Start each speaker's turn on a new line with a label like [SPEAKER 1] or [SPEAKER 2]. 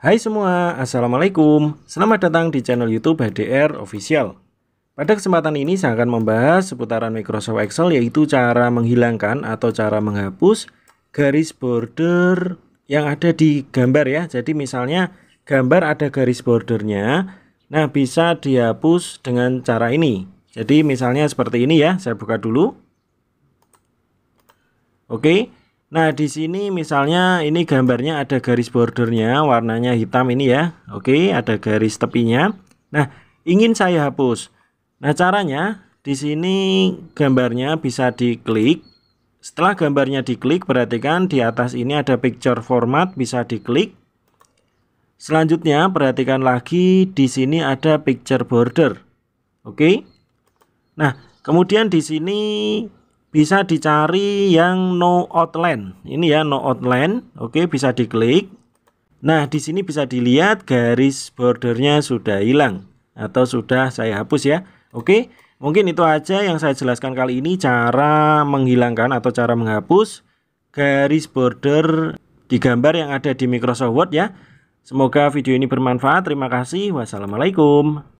[SPEAKER 1] Hai semua, Assalamualaikum Selamat datang di channel youtube HDR Official Pada kesempatan ini saya akan membahas seputaran Microsoft Excel yaitu cara menghilangkan atau cara menghapus garis border yang ada di gambar ya Jadi misalnya gambar ada garis bordernya Nah bisa dihapus dengan cara ini Jadi misalnya seperti ini ya, saya buka dulu Oke Nah, di sini misalnya ini gambarnya ada garis bordernya, warnanya hitam ini ya. Oke, ada garis tepinya. Nah, ingin saya hapus. Nah, caranya di sini gambarnya bisa diklik. Setelah gambarnya diklik, perhatikan di atas ini ada picture format bisa diklik. Selanjutnya, perhatikan lagi di sini ada picture border. Oke. Nah, kemudian di sini bisa dicari yang no outline. Ini ya no outline. Oke, bisa diklik. Nah, di sini bisa dilihat garis bordernya sudah hilang atau sudah saya hapus ya. Oke, mungkin itu aja yang saya jelaskan kali ini cara menghilangkan atau cara menghapus garis border di gambar yang ada di Microsoft Word ya. Semoga video ini bermanfaat. Terima kasih. Wassalamualaikum.